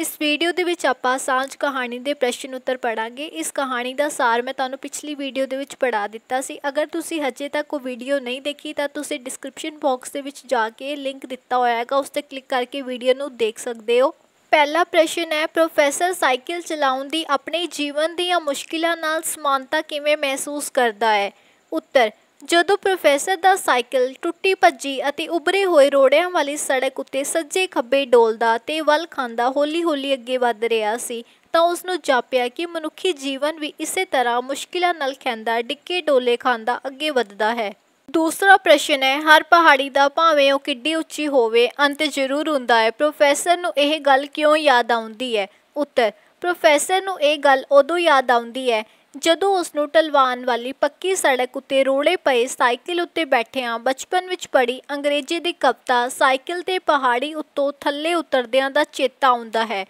ਇਸ ਵੀਡੀਓ ਦੇ ਵਿੱਚ ਆਪਾਂ ਸਾਂਝ ਕਹਾਣੀ ਦੇ ਪ੍ਰਸ਼ਨ ਉੱਤਰ ਪੜਾਂਗੇ ਇਸ ਕਹਾਣੀ ਦਾ ਸਾਰ ਮੈਂ ਤੁਹਾਨੂੰ ਪਿਛਲੀ ਵੀਡੀਓ ਦੇ ਵਿੱਚ ਪੜਾ ਦਿੱਤਾ ਸੀ ਅਗਰ ਤੁਸੀਂ ਹਜੇ ਤੱਕ ਉਹ ਵੀਡੀਓ ਨਹੀਂ ਦੇਖੀ ਤਾਂ ਤੁਸੀਂ ਡਿਸਕ੍ਰਿਪਸ਼ਨ ਬਾਕਸ ਦੇ ਵਿੱਚ ਜਾ ਕੇ ਲਿੰਕ ਦਿੱਤਾ ਹੋਇਆ ਹੈਗਾ ਉਸ ਤੇ ਕਲਿੱਕ ਕਰਕੇ ਵੀਡੀਓ ਨੂੰ ਦੇਖ ਸਕਦੇ ਹੋ ਪਹਿਲਾ ਪ੍ਰਸ਼ਨ ਹੈ ਪ੍ਰੋਫੈਸਰ ਸਾਈਕਲ ਚਲਾਉਣ ਦੀ ਆਪਣੇ ਜੀਵਨ ਦੀਆਂ ਮੁਸ਼ਕਿਲਾਂ ਨਾਲ ਸਮਾਨਤਾ ਕਿਵੇਂ ਮਹਿਸੂਸ ਕਰਦਾ ਹੈ ਉੱਤਰ ਜਦੋਂ ਪ੍ਰੋਫੈਸਰ ਦਾ ਸਾਈਕਲ ਟੁੱਟੀ ਭੱਜੀ ਅਤੇ ਉਬਰੇ ਹੋਏ ਰੋੜਿਆਂ ਵਾਲੀ ਸੜਕ ਉੱਤੇ ਸੱਜੇ ਖੱਬੇ ਡੋਲਦਾ ਤੇ ਵੱਲ ਖਾਂਦਾ ਹੌਲੀ-ਹੌਲੀ ਅੱਗੇ ਵੱਧ ਰਿਹਾ ਸੀ ਤਾਂ ਉਸ ਨੂੰ ਜਾਪਿਆ ਕਿ ਮਨੁੱਖੀ ਜੀਵਨ ਵੀ ਇਸੇ ਤਰ੍ਹਾਂ ਮੁਸ਼ਕਿਲਾਂ ਨਾਲ ਖੈਂਦਾ ਡਿੱਕੇ ਡੋਲੇ ਖਾਂਦਾ ਅੱਗੇ ਵੱਧਦਾ ਹੈ ਦੂਸਰਾ ਪ੍ਰਸ਼ਨ ਹੈ ਹਰ ਪਹਾੜੀ ਦਾ ਭਾਵੇਂ ਉਹ ਕਿੱਡੀ ਉੱਚੀ ਹੋਵੇ ਅੰਤ ਜ਼ਰੂਰ ਹੁੰਦਾ ਹੈ ਪ੍ਰੋਫੈਸਰ ਨੂੰ ਇਹ ਗੱਲ ਕਿਉਂ ਯਾਦ ਆਉਂਦੀ ਹੈ ਉੱਤਰ ਪ੍ਰੋਫੈਸਰ ਨੂੰ ਇਹ ਗੱਲ ਉਦੋਂ ਯਾਦ ਆਉਂਦੀ ਹੈ ਜਦੋਂ ਉਸ ਨੂੰ ਟਲਵਾਨ ਵਾਲੀ ਪੱਕੀ ਸੜਕ ਉੱਤੇ ਰੋਲੇ ਪਏ ਸਾਈਕਲ ਉੱਤੇ ਬੈਠਿਆ ਬਚਪਨ ਵਿੱਚ ਪੜੀ ਅੰਗਰੇਜ਼ੀ ਦੀ ਕਵਤਾ ਸਾਈਕਲ ਤੇ ਪਹਾੜੀ ਉੱਤੋਂ ਥੱਲੇ ਉਤਰਦਿਆਂ ਦਾ ਚੇਤਾ ਆਉਂਦਾ ਹੈ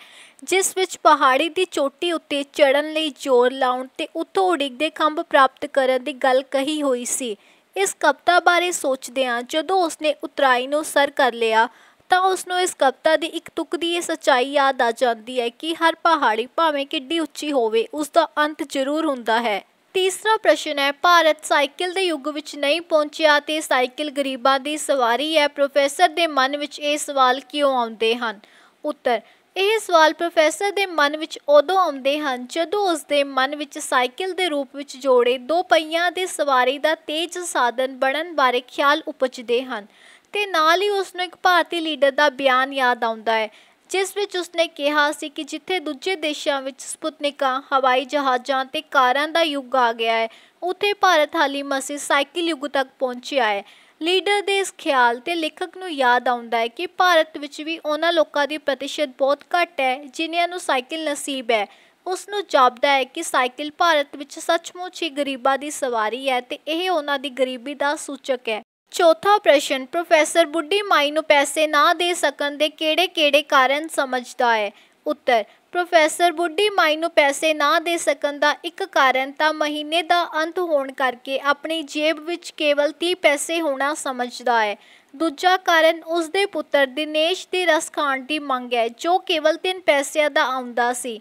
ਜਿਸ ਵਿੱਚ ਪਹਾੜੀ ਦੀ ਚੋਟੀ ਉੱਤੇ ਚੜਨ ਲਈ ਜ਼ੋਰ ਲਾਉਣ ਤੇ ਉੱਥੋਂ ਉਡੀਕਦੇ ਖੰਭ ਪ੍ਰਾਪਤ ਕਰਨ ਦੀ ਗੱਲ ਕਹੀ ਹੋਈ ਸੀ ਇਸ ਕਵਤਾ ਬਾਰੇ ਸੋਚਦਿਆਂ ਜਦੋਂ ਉਸਨੇ ਉਤਰਾਈ ਨੂੰ ਸਰ ਕਰ ਲਿਆ ਤਾਂ ਉਸ ਨੂੰ ਇਸ ਕਵਿਤਾ ਦੀ ਇੱਕ ਤੁਕ ਦੀ ਇਹ ਸਚਾਈ ਯਾਦ ਆ ਜਾਂਦੀ ਹੈ ਕਿ ਹਰ ਪਹਾੜੀ ਭਾਵੇਂ ਕਿੱਡੀ ਉੱਚੀ ਹੋਵੇ ਉਸ ਦਾ ਅੰਤ ਜ਼ਰੂਰ ਹੁੰਦਾ ਹੈ ਤੀਸਰਾ ਪ੍ਰਸ਼ਨ ਹੈ ਭਾਰਤ ਸਾਈਕਲ ਦੇ ਯੁੱਗ ਵਿੱਚ ਨਹੀਂ ਪਹੁੰਚਿਆ ਤੇ ਸਾਈਕਲ ਗਰੀਬਾਂ ਦੀ ਸਵਾਰੀ ਹੈ ਪ੍ਰੋਫੈਸਰ ਦੇ ਮਨ ਵਿੱਚ ਇਹ ਸਵਾਲ ਕਿਉਂ ਆਉਂਦੇ ਹਨ ਉੱਤਰ ਇਹ ਸਵਾਲ ਪ੍ਰੋਫੈਸਰ ਦੇ ਮਨ ਵਿੱਚ ਉਦੋਂ ਆਉਂਦੇ ਹਨ ਜਦੋਂ ਉਸ ਦੇ ਮਨ ਵਿੱਚ ਸਾਈਕਲ ਦੇ ਰੂਪ ਵਿੱਚ ਜੋੜੇ ਦੋ ਪਹੀਆਂ ਦੇ ਸਵਾਰੀ ਦਾ ਤੇਜ਼ ਸਾਧਨ ਬਣਨ ਬਾਰੇ ਖਿਆਲ ਉਪਜਦੇ ਹਨ ਤੇ ਨਾਲ ਹੀ ਉਸ ਨੂੰ ਇੱਕ ਭਾਰਤੀ ਲੀਡਰ ਦਾ ਬਿਆਨ ਯਾਦ ਆਉਂਦਾ ਹੈ ਜਿਸ ਵਿੱਚ ਉਸਨੇ ਕਿਹਾ ਸੀ ਕਿ ਜਿੱਥੇ ਦੂਜੇ ਦੇਸ਼ਾਂ ਵਿੱਚ ਸਪੁਤਨਿਕਾਂ ਹਵਾਈ ਜਹਾਜ਼ਾਂ ਤੇ ਕਾਰਾਂ ਦਾ ਯੁੱਗ ਆ ਗਿਆ ਹੈ ਉੱਥੇ ਭਾਰਤ ਹਾਲੀ ਮਸੀ ਸਾਈਕਲ ਯੁੱਗ ਤੱਕ ਪਹੁੰਚਿਆ ਹੈ ਲੀਡਰ ਦੇ ਇਸ ਖਿਆਲ ਤੇ ਲੇਖਕ ਨੂੰ ਯਾਦ ਆਉਂਦਾ ਹੈ ਕਿ ਭਾਰਤ ਵਿੱਚ ਵੀ ਉਹਨਾਂ ਲੋਕਾਂ ਦੀ ਪ੍ਰਤੀਸ਼ਤ ਬਹੁਤ ਘੱਟ ਹੈ ਜਿਨ੍ਹਾਂ ਨੂੰ ਸਾਈਕਲ ਨਸੀਬ ਹੈ ਉਸ ਨੂੰ ਜਾਪਦਾ ਹੈ ਕਿ ਸਾਈਕਲ ਭਾਰਤ ਵਿੱਚ ਸੱਚਮੁੱਚ ਹੀ ਗਰੀਬਾਂ ਦੀ ਸਵਾਰੀ ਹੈ ਤੇ ਇਹ ਉਹਨਾਂ ਦੀ ਗਰੀਬੀ ਦਾ ਸੂਚਕ ਹੈ ਚੌਥਾ ਪ੍ਰਸ਼ਨ ਪ੍ਰੋਫੈਸਰ ਬੁੱਢੀ ਮਾਈ ਨੂੰ ਪੈਸੇ ਨਾ ਦੇ ਸਕਣ ਦੇ ਕਿਹੜੇ-ਕਿਹੜੇ ਕਾਰਨ ਸਮਝਦਾ ਹੈ ਉੱਤਰ ਪ੍ਰੋਫੈਸਰ ਬੁੱਢੀ ਮਾਈ ਨੂੰ ਪੈਸੇ ਨਾ ਦੇ ਸਕਣ ਦਾ ਇੱਕ ਕਾਰਨ ਤਾਂ ਮਹੀਨੇ ਦਾ ਅੰਤ ਹੋਣ ਕਰਕੇ ਆਪਣੀ ਜੇਬ ਵਿੱਚ ਕੇਵਲ 30 ਪੈਸੇ ਹੋਣਾ ਸਮਝਦਾ ਹੈ ਦੂਜਾ ਕਾਰਨ ਉਸ ਦੇ ਪੁੱਤਰ ਦਿਨੇਸ਼ ਦੀ ਰਸ ਖਾਣ ਦੀ ਮੰਗ ਹੈ ਜੋ ਕੇਵਲ 3 ਪੈਸਿਆਂ ਦਾ ਆਉਂਦਾ ਸੀ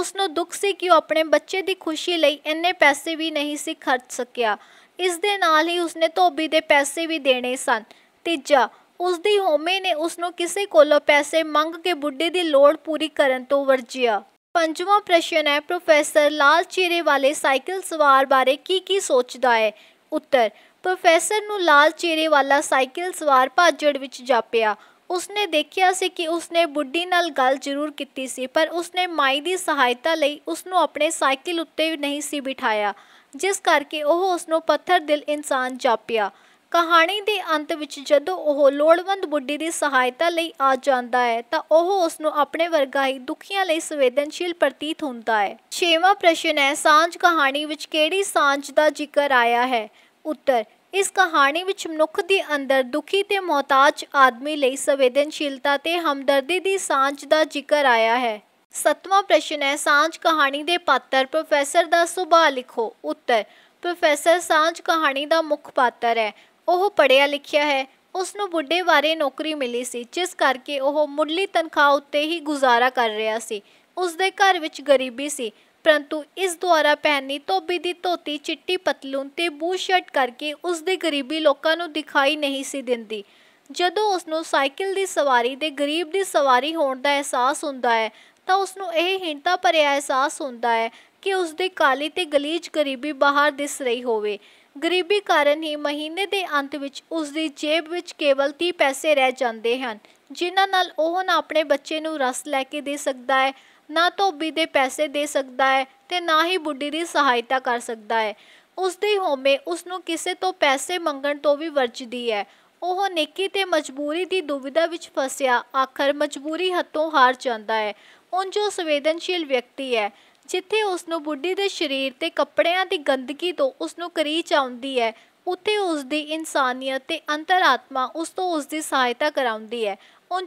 ਉਸ ਨੂੰ ਦੁੱਖ ਸੀ ਕਿ ਉਹ ਆਪਣੇ ਬੱਚੇ ਦੀ ਖੁਸ਼ੀ ਲਈ ਇੰਨੇ ਪੈਸੇ ਵੀ ਨਹੀਂ ਸੀ ਖਰਚ ਸਕਿਆ ਇਸ ਦੇ ਨਾਲ ਹੀ ਉਸਨੇ ਧੋਬੀ ਦੇ ਪੈਸੇ ਵੀ ਦੇਣੇ ਸਨ ਤੀਜਾ ਉਸ ਦੀ ਹੋਮੇ ਨੇ ਉਸ ਨੂੰ ਕਿਸੇ ਕੋਲੋਂ ਪੈਸੇ ਮੰਗ ਕੇ ਬੁੱਢੇ ਦੀ ਲੋੜ ਪੂਰੀ ਕਰਨ ਤੋਂ ਵਰਜਿਆ ਪੰਜਵਾਂ ਪ੍ਰਸ਼ਨ ਹੈ ਪ੍ਰੋਫੈਸਰ ਲਾਲ ਚਿਹਰੇ ਵਾਲੇ ਸਾਈਕਲ ਸਵਾਰ ਬਾਰੇ ਕੀ ਕੀ ਸੋਚਦਾ ਹੈ ਉੱਤਰ ਪ੍ਰੋਫੈਸਰ ਨੂੰ ਲਾਲ ਚਿਹਰੇ ਵਾਲਾ ਸਾਈਕਲ ਸਵਾਰ ਭਾਜੜ ਵਿੱਚ ਜਾਪਿਆ ਉਸਨੇ ਦੇਖਿਆ ਸੀ ਕਿ ਉਸਨੇ ਬੁੱਢੀ ਨਾਲ ਗੱਲ ਜ਼ਰੂਰ ਕੀਤੀ ਸੀ ਪਰ ਉਸਨੇ ਮਾਈ ਦੀ ਸਹਾਇਤਾ ਲਈ ਉਸ ਆਪਣੇ ਸਾਈਕਲ ਉੱਤੇ ਨਹੀਂ ਸੀ ਬਿਠਾਇਆ ਜਿਸ ਕਰਕੇ ਉਹ ਉਸ ਨੂੰ ਪੱਥਰ ਦਿਲ ਇਨਸਾਨ ਜਾਪਿਆ ਕਹਾਣੀ ਦੇ ਅੰਤ ਵਿੱਚ ਜਦੋਂ ਉਹ ਲੋੜਵੰਦ ਬੁੱਢੀ ਦੀ ਸਹਾਇਤਾ ਲਈ ਆ ਜਾਂਦਾ ਹੈ ਤਾਂ ਉਹ ਉਸ ਨੂੰ ਆਪਣੇ ਵਰਗਾ ਹੀ ਦੁਖੀਆਂ ਲਈ ਸੰਵੇਦਨਸ਼ੀਲ ਪ੍ਰਤੀਤ ਹੁੰਦਾ ਹੈ ਛੇਵਾਂ ਪ੍ਰਸ਼ਨ ਹੈ ਸਾਂਝ ਕਹਾਣੀ ਵਿੱਚ ਕਿਹੜੀ ਸਾਂਝ ਦਾ ਜ਼ਿਕਰ ਆਇਆ ਹੈ ਉੱਤਰ ਇਸ ਕਹਾਣੀ ਵਿੱਚ ਮਨੁੱਖ ਦੇ ਅੰਦਰ ਦੁਖੀ ਤੇ ਮਹਤਾਜ ਆਦਮੀ ਲਈ ਸੰਵੇਦਨਸ਼ੀਲਤਾ ਤੇ ਹਮਦਰਦੀ ਦੀ ਸਾਂਝ ਦਾ ਜ਼ਿਕਰ ਆਇਆ ਹੈ ਸਤਵਾਂ ਪ੍ਰਸ਼ਨ ਹੈ ਸਾਂਝ ਕਹਾਣੀ ਦੇ ਪਾਤਰ ਪ੍ਰੋਫੈਸਰ ਦਾ ਸੁਭਾਅ ਲਿਖੋ ਉੱਤਰ ਪ੍ਰੋਫੈਸਰ ਸਾਂਝ ਕਹਾਣੀ ਦਾ ਮੁੱਖ ਪਾਤਰ ਹੈ ਉਹ ਪੜਿਆ ਲਿਖਿਆ ਹੈ ਉਸ ਨੂੰ ਬੁੱਢੇ ਬਾਰੇ ਨੌਕਰੀ ਮਿਲੀ ਸੀ ਜਿਸ ਕਰਕੇ ਉਹ ਮੁੱਢਲੀ ਤਨਖਾਹ ਉੱਤੇ ਹੀ ਗੁਜ਼ਾਰਾ ਕਰ ਰਿਹਾ ਸੀ ਉਸ ਦੇ ਘਰ ਵਿੱਚ ਗਰੀਬੀ ਸੀ ਪਰੰਤੂ ਇਸ ਦੁਆਰਾ ਪਹਿਨੀ ਧੋਬੀ ਦੀ ਧੋਤੀ ਚਿੱਟੀ ਪਤਲੂਨ ਤੇ ਬੂ ਸ਼ਰਟ ਕਰਕੇ ਉਸ ਦੀ ਗਰੀਬੀ ਲੋਕਾਂ ਨੂੰ ਦਿਖਾਈ ਨਹੀਂ ਸੀ ਦਿੰਦੀ ਜਦੋਂ ਉਸ ਨੂੰ ਸਾਈਕਲ ਦੀ ਸਵਾਰੀ ਤੇ ਗਰੀਬ ਦੀ ਸਵਾਰੀ ਹੋਣ ਦਾ ਅਹਿਸਾਸ ਹੁੰਦਾ ਹੈ ਤਾਂ ਉਸ ਨੂੰ ਇਹ ਹਿੰਤਾ ਭਰਿਆ ਅਹਿਸਾਸ ਹੁੰਦਾ ਹੈ ਕਿ ਉਸ ਦੀ ਕਾਲੀ ਤੇ ਗਲੀਜ ਗਰੀਬੀ ਬਾਹਰ ਦਿਸ ਰਹੀ ਹੋਵੇ ਗਰੀਬੀ ਕਾਰਨ ਹੀ ਮਹੀਨੇ ਦੇ ਅੰਤ ਵਿੱਚ ਉਸ ਦੀ ਜੇਬ ਵਿੱਚ ਕੇਵਲ 30 ਪੈਸੇ ਰਹਿ ਜਾਂਦੇ ਹਨ ਜਿਨ੍ਹਾਂ ਨਾਲ ਉਹ ਨਾ ਆਪਣੇ ਬੱਚੇ ਨੂੰ ਰਸ ਲੈ ਕੇ ਦੇ ਸਕਦਾ ਹੈ ਨਾ ਧੋਬੀ ਦੇ ਪੈਸੇ ਦੇ ਸਕਦਾ ਹੈ ਤੇ ਨਾ ਹੀ ਬੁੱਢੀ ਦੀ ਸਹਾਇਤਾ ਕਰ ਸਕਦਾ ਹੈ ਉਸ ਦੀ ਹੋਮੇ ਉਸ ਨੂੰ ਕਿਸੇ ਤੋਂ ਪੈਸੇ ਮੰਗਣ ਤੋਂ ਵੀ ਵਰਜਦੀ ਹੈ ਉਹ ਨੇਕੀ ਤੇ ਮਜਬੂਰੀ ਦੀ ਦੁਵਿਧਾ ਵਿੱਚ ਫਸਿਆ ਆਖਰ ਮਜਬੂਰੀ ਹੱਥੋਂ ਹਾਰ ਜਾਂਦਾ ਹੈ ਉਂਝ ਉਹ ਸੰਵੇਦਨਸ਼ੀਲ ਵਿਅਕਤੀ ਹੈ ਜਿੱਥੇ ਉਸ ਨੂੰ ਬੁੱਢੀ ਦੇ ਸਰੀਰ ਤੇ ਕੱਪੜਿਆਂ ਦੀ ਗੰਦਗੀ ਤੋਂ ਉਸ ਨੂੰ ਕਰੀਚ ਆਉਂਦੀ ਹੈ ਉੱਥੇ ਉਸ ਦੀ ਇਨਸਾਨੀਅਤ ਤੇ ਅੰਤਰਾਤਮਾ ਉਸ ਤੋਂ ਉਸ ਦੀ ਸਹਾਇਤਾ ਕਰਾਉਂਦੀ ਹੈ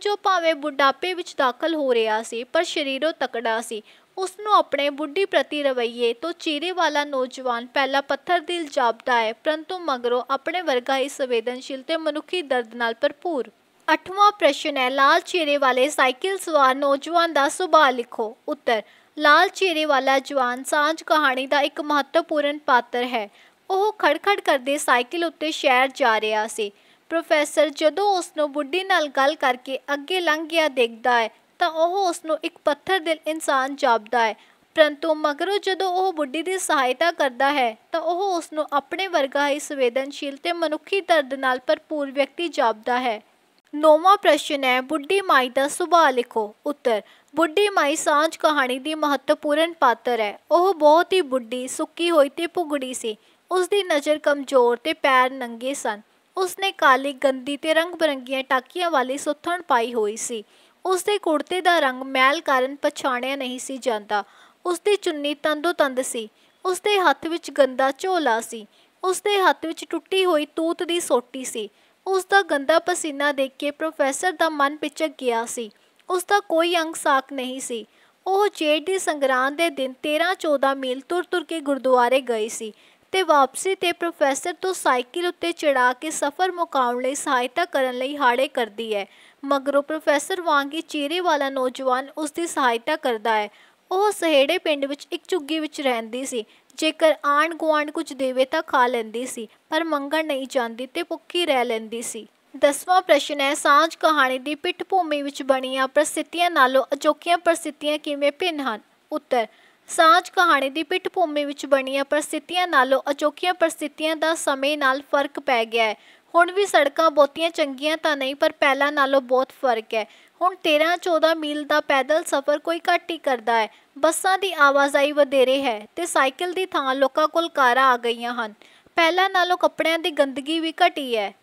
ਜੋ ਭਾਵੇਂ ਬੁਢਾਪੇ ਵਿੱਚ ਦਾਖਲ ਹੋ ਰਿਹਾ ਸੀ ਪਰ ਸਰੀਰੋਂ ਤਕੜਾ ਸੀ ਉਸ ਨੂੰ ਆਪਣੇ ਬੁੱਢੀ ਪ੍ਰਤੀ ਰਵਈਏ ਤੋਂ ਚੀਰੇ ਵਾਲਾ ਨੌਜਵਾਨ ਪਹਿਲਾ ਪੱਥਰ ਦਿਲ ਜਾਪਦਾ ਹੈ ਪਰੰਤੂ ਮਗਰੋਂ ਆਪਣੇ ਵਰਗਾ ਹੀ ਸੰਵੇਦਨਸ਼ੀਲ ਤੇ ਮਨੁੱਖੀ ਦਰਦ ਨਾਲ ਭਰਪੂਰ ਅੱਠਵਾਂ ਪ੍ਰਸ਼ਨ ਹੈ ਲਾਲ ਚਿਹਰੇ ਵਾਲੇ ਸਾਈਕਲ ਸਵਾਰ ਨੌਜਵਾਨ ਦਾ ਸੁਭਾਅ ਲਿਖੋ ਉੱਤਰ ਲਾਲ ਚਿਹਰੇ ਵਾਲਾ ਜਵਾਨ ਸਾਂਝ ਕਹਾਣੀ ਦਾ ਇੱਕ ਮਹੱਤਵਪੂਰਨ ਪਾਤਰ ਹੈ ਉਹ ਖੜਖੜ ਕਰਦੇ ਸਾਈਕਲ ਉੱਤੇ ਸ਼ਹਿਰ ਜਾ ਰਿਹਾ ਸੀ ਪ੍ਰੋਫੈਸਰ ਜਦੋਂ ਉਸ ਨੂੰ ਬੁੱਢੀ ਨਾਲ ਗੱਲ ਕਰਕੇ ਅੱਗੇ ਲੰਘ ਗਿਆ ਦੇਖਦਾ ਹੈ ਤਾਂ ਉਹ ਉਸ ਨੂੰ ਇੱਕ ਪੱਥਰ ਦਿਲ ਇਨਸਾਨ ਜਾਪਦਾ ਹੈ ਪਰੰਤੂ ਮਗਰੋਂ ਜਦੋਂ ਉਹ ਬੁੱਢੀ ਦੀ ਸਹਾਇਤਾ ਕਰਦਾ ਹੈ ਤਾਂ ਉਹ ਉਸ ਨੂੰ ਆਪਣੇ ਵਰਗਾ ਹੀ ਸੰਵੇਦਨਸ਼ੀਲ ਤੇ ਮਨੁੱਖੀ ਦਰਦ ਨਾਲ ਭਰਪੂਰ ਵਿਅਕਤੀ ਜਾਪਦਾ ਹੈ ਨੌਵਾਂ ਪ੍ਰਸ਼ਨ ਹੈ ਬੁੱਢੀ ਮਾਈ ਦਾ ਸੁਭਾਅ ਲਿਖੋ ਉੱਤਰ ਬੁੱਢੀ ਮਾਈ ਸਾਂਝ ਕਹਾਣੀ ਦੀ ਮਹੱਤਵਪੂਰਨ ਪਾਤਰ ਹੈ ਉਹ ਬਹੁਤ ਹੀ ਬੁੱਢੀ ਸੁੱਕੀ ਹੋਈ ਤੇ ਪੁਗੜੀ ਸੀ ਉਸ ਦੀ ਨਜ਼ਰ ਕਮਜ਼ੋਰ ਤੇ ਪੈਰ ਨੰਗੇ ਸਨ ਉਸ ਨੇ ਕਾਲੀ ਗੰਦੀ ਤੇ ਰੰਗ-ਬਰੰਗੀਆਂ ਟਾਕੀਆਂ ਵਾਲੀ ਸੁੱਥਣ ਪਾਈ ਹੋਈ ਸੀ ਉਸ ਦੇ ਕੁੜਤੇ ਦਾ ਰੰਗ ਮੈਲ ਕਾਰਨ ਪਛਾਣਿਆ ਨਹੀਂ ਸੀ ਜਾਂਦਾ ਉਸ ਦੀ ਚੁੰਨੀ ਤੰਦੋ-ਤੰਦ ਸੀ ਉਸ ਦੇ ਹੱਥ ਵਿੱਚ ਗੰਦਾ ਝੋਲਾ ਸੀ ਉਸ ਦੇ ਹੱਥ ਵਿੱਚ ਟੁੱਟੀ ਹੋਈ ਤੂਤ ਦੀ ਸੋਟੀ ਸੀ ਉਸ ਦਾ ਗੰਦਾ ਪਸੀਨਾ ਦੇਖ ਕੇ ਪ੍ਰੋਫੈਸਰ ਦਾ ਮਨ ਪਿਚਕ ਗਿਆ ਸੀ ਉਸ ਦਾ ਕੋਈ ਅੰਗ ਸਾਖ ਨਹੀਂ ਸੀ ਉਹ ਜੇਠ ਦੀ ਸੰਗਰਾਂਦ ਦੇ ਦਿਨ 13-14 ਮੀਲ ਤੁਰ-ਤੁਰ ਕੇ ਗੁਰਦੁਆਰੇ ਗਏ ਸੀ ਤੇ ਵਾਪਸੀ ਤੇ ਪ੍ਰੋਫੈਸਰ ਤੋਂ ਸਾਈਕਲ ਉੱਤੇ ਚੜਾ ਕੇ ਸਫ਼ਰ ਮੁਕਾਉਣ ਲਈ ਸਹਾਇਤਾ ਕਰਨ ਲਈ ਹਾੜੇ ਕਰਦੀ ਹੈ ਮਗਰੋਂ ਪ੍ਰੋਫੈਸਰ ਵਾਂਗ ਹੀ ਚਿਹਰੇ ਵਾਲਾ ਨੌਜਵਾਨ ਉਸ ਦੀ ਸਹਾਇਤਾ ਕਰਦਾ ਹੈ ਉਹ ਸਹੇੜੇ ਪਿੰਡ ਵਿੱਚ ਇੱਕ ਝੁੱਗੀ ਵਿੱਚ ਰਹਿੰਦੀ ਸੀ ਜੇਕਰ ਆਣ ਗੁਆਂਢ ਕੁਝ ਦੇਵੇ ਤਾਂ ਖਾ ਲੈਂਦੀ ਸੀ ਪਰ ਮੰਗਣ ਨਹੀਂ ਜਾਂਦੀ ਤੇ ਭੁੱਖੀ ਰਹਿ ਲੈਂਦੀ ਸੀ ਦਸਵਾਂ ਪ੍ਰਸ਼ਨ ਹੈ ਸਾਂਝ ਕਹਾਣੀ ਦੀ ਪਿੱਠ ਭੂਮੀ ਵਿੱਚ ਬਣੀਆਂ ਪ੍ਰਸਿੱਤੀਆਂ ਨਾਲੋਂ ਅਜੋਕੀਆਂ ਪ੍ਰਸਿੱਤੀਆਂ ਕਿਵੇਂ ਭਿੰਨ ਹਨ ਉੱਤਰ ਸਾਂਝ ਕਹਾਣੀ ਦੀ ਪਿੱਠ ਭੂਮੀ ਵਿੱਚ ਬਣੀਆਂ ਪ੍ਰਸਿੱਤੀਆਂ ਨਾਲੋਂ ਅਜੋਕੀਆਂ ਪ੍ਰਸਿੱਤੀਆਂ ਦਾ ਸਮੇਂ ਨਾਲ ਫਰਕ ਪੈ ਗਿਆ ਹੈ ਹੁਣ ਵੀ ਸੜਕਾਂ ਬਹੁਤੀਆਂ ਚੰਗੀਆਂ ਤਾਂ ਨਹੀਂ ਪਰ ਪਹਿਲਾਂ ਨਾਲੋਂ ਬਹੁਤ ਫਰਕ ਹੈ ਹੁਣ 13-14 ਮੀਲ ਦਾ ਪੈਦਲ ਸਫ਼ਰ ਕੋਈ ਘੱਟ ਹੀ ਕਰਦਾ ਹੈ ਬੱਸਾਂ ਦੀ ਆਵਾਜਾਈ ਵਧੇਰੇ ਹੈ ਤੇ ਸਾਈਕਲ ਦੀ ਥਾਂ ਲੋਕਾਂ ਕੋਲ ਕਾਰਾਂ ਆ ਗਈਆਂ ਹਨ ਪਹਿਲਾਂ ਨਾਲੋਂ ਕੱਪੜਿਆਂ ਦੀ ਗੰਦਗੀ ਵੀ ਘਟੀ ਹੈ